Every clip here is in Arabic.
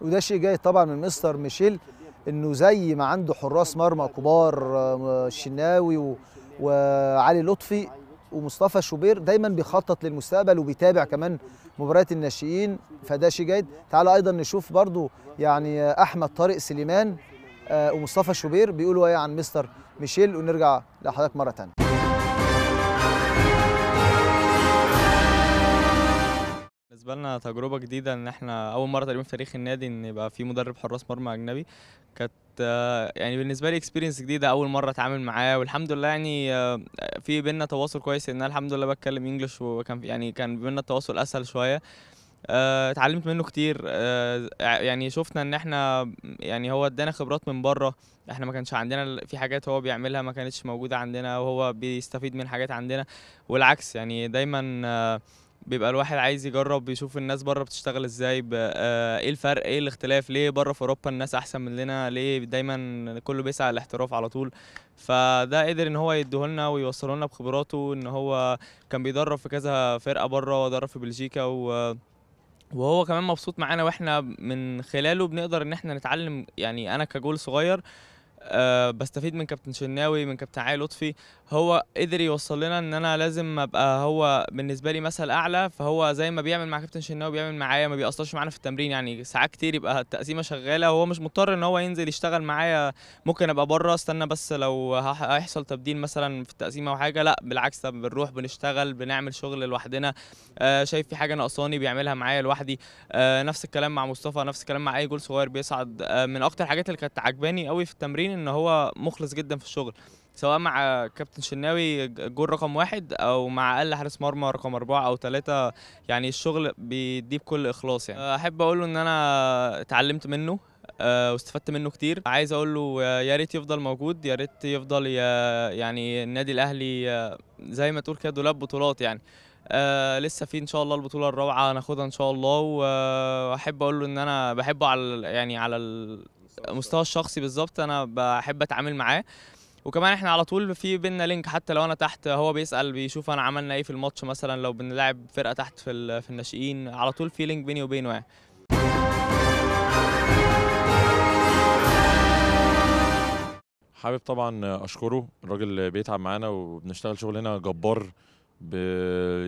وده شيء جاي طبعا من مستر ميشيل انه زي ما عنده حراس مرمى كبار الشناوي آه، وعلي لطفي ومصطفى شوبير دايما بيخطط للمستقبل وبيتابع كمان مباريات الناشئين فده شيء جيد تعالوا ايضا نشوف برضو يعني احمد طارق سليمان آه، ومصطفى شوبير بيقولوا ايه عن مستر ميشيل ونرجع لحضرتك مره ثانيه لنا تجربه جديده ان احنا اول مره تقريبا في تاريخ النادي ان يبقى في مدرب حراس مرمى اجنبي كانت آه، يعني بالنسبه لي اكسبيرينس جديده اول مره اتعامل معاه والحمد لله يعني آه، في بينا تواصل كويس ان انا الحمد لله بتكلم انجلش وكان يعني كان بينا التواصل اسهل شويه آه، اتعلمت منه كتير يعني شفنا ان احنا يعني هو ادانا خبرات من بره احنا ما كانش عندنا في حاجات هو بيعملها ما كانتش موجوده عندنا وهو بيستفيد من حاجات عندنا والعكس يعني دايما بيبقى الواحد عايز يجرب يشوف الناس بره بتشتغل ازاي آه، ايه الفرق ايه الاختلاف ليه بره في اوروبا الناس احسن مننا ليه دايما كله بيسعى للاحتراف على طول فده قدر ان هو يديهولنا ويوصلهولنا بخبراته ان هو كان بيدرب في كذا فرقه بره ودرب في بلجيكا و وهو كمان مبسوط معانا واحنا من خلاله بنقدر ان احنا نتعلم يعني انا كجول صغير أه بستفيد من كابتن شناوي من كابتن علي لطفي هو قدر يوصل لنا ان انا لازم ابقى هو بالنسبه لي مثل اعلى فهو زي ما بيعمل مع كابتن شناوي بيعمل معايا ما بيأثرش معانا في التمرين يعني ساعات كتير يبقى التقسيمه شغاله وهو مش مضطر ان هو ينزل يشتغل معايا ممكن ابقى بره استنى بس لو هيحصل تبديل مثلا في التقسيمه او حاجه لا بالعكس بنروح بنشتغل بنعمل شغل لوحدنا أه شايف في حاجه ناقصاني بيعملها معايا لوحدي أه نفس الكلام مع مصطفى نفس الكلام مع اي جول صغير بيصعد آه، من اكتر الحاجات اللي كانت عجباني قوي في التمرين ان هو مخلص جدا في الشغل سواء مع كابتن شناوي جول رقم واحد او مع اقل حارس مرمى رقم اربعه او ثلاثه يعني الشغل بيديه بكل اخلاص يعني أه، احب اقول له ان انا اتعلمت منه أه، واستفدت منه كتير عايز اقول له يا ريت يفضل موجود يا ريت يفضل يعني النادي الاهلي أه، زي ما تقول كده دولاب بطولات يعني آه لسه في ان شاء الله البطوله الرابعه هناخدها ان شاء الله واحب اقول له ان انا بحبه على يعني على مستوى الشخصي بالظبط انا بحب اتعامل معاه وكمان احنا على طول في بينا لينك حتى لو انا تحت هو بيسال بيشوف انا عملنا ايه في الماتش مثلا لو بنلعب فرقه تحت في في الناشئين على طول في لينك بيني وبينه يعني حابب طبعا اشكره الراجل بيتعب معانا وبنشتغل شغلنا جبار ب...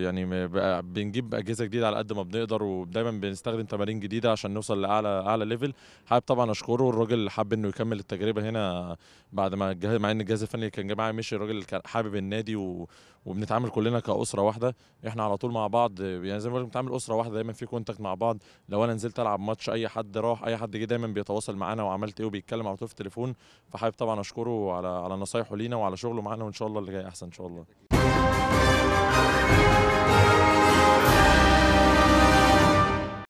يعني بنجيب اجهزه جديده على قد ما بنقدر ودايما بنستخدم تمارين جديده عشان نوصل لاعلى اعلى ليفل حابب طبعا اشكره الراجل اللي حب انه يكمل التجربه هنا بعد ما الجهاز مع ان الجهاز الفني كان معايا مشي الراجل كان حابب النادي و... وبنتعامل كلنا كاسره واحده احنا على طول مع بعض يعني زي ما بنتعامل اسره واحده دايما في كونتاكت مع بعض لو انا نزلت العب ماتش اي حد راح اي حد جه دايما بيتواصل معانا وعملت ايه وبيتكلم على طول في التليفون فحابب طبعا اشكره على على نصايحه لينا وعلى شغله معانا وان شاء الله اللي جاي احسن ان شاء الله